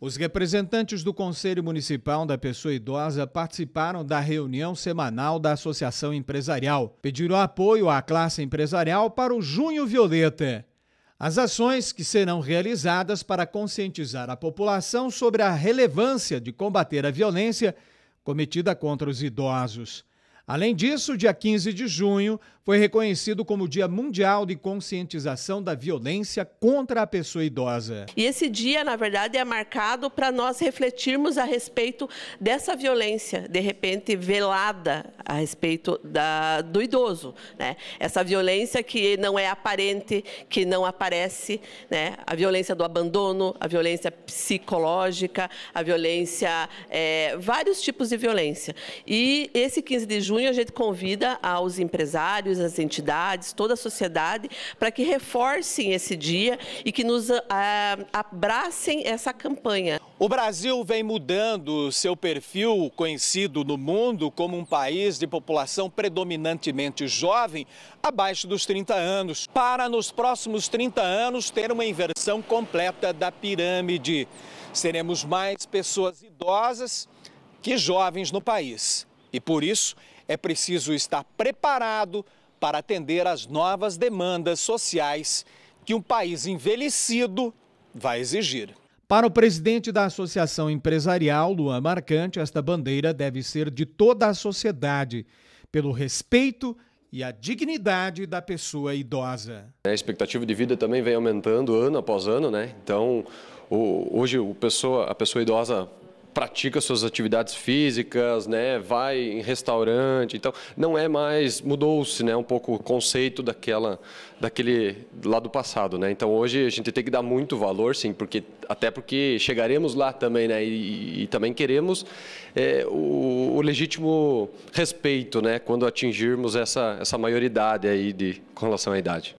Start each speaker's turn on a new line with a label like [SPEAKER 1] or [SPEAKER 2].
[SPEAKER 1] Os representantes do Conselho Municipal da Pessoa Idosa participaram da reunião semanal da Associação Empresarial. Pediram apoio à classe empresarial para o Junho Violeta. As ações que serão realizadas para conscientizar a população sobre a relevância de combater a violência cometida contra os idosos. Além disso, dia 15 de junho foi reconhecido como Dia Mundial de Conscientização da Violência contra a Pessoa Idosa.
[SPEAKER 2] E esse dia, na verdade, é marcado para nós refletirmos a respeito dessa violência, de repente velada a respeito da, do idoso. Né? Essa violência que não é aparente, que não aparece, né? a violência do abandono, a violência psicológica, a violência, é, vários tipos de violência. E esse 15 de junho testemunho, a gente convida aos empresários, às entidades, toda a sociedade, para que reforcem esse dia e que nos ah, abracem essa campanha.
[SPEAKER 1] O Brasil vem mudando seu perfil, conhecido no mundo como um país de população predominantemente jovem, abaixo dos 30 anos, para nos próximos 30 anos ter uma inversão completa da pirâmide. Seremos mais pessoas idosas que jovens no país. E por isso é preciso estar preparado para atender às novas demandas sociais que um país envelhecido vai exigir. Para o presidente da Associação Empresarial, Luan Marcante, esta bandeira deve ser de toda a sociedade, pelo respeito e a dignidade da pessoa idosa.
[SPEAKER 3] A expectativa de vida também vem aumentando ano após ano, né? Então, hoje pessoa, a pessoa idosa pratica suas atividades físicas, né? Vai em restaurante. Então, não é mais mudou-se, né? Um pouco o conceito daquela daquele lá do passado, né? Então, hoje a gente tem que dar muito valor, sim, porque até porque chegaremos lá também, né? E, e também queremos é, o, o, legítimo respeito, né? Quando atingirmos essa essa maioridade aí de com relação à idade.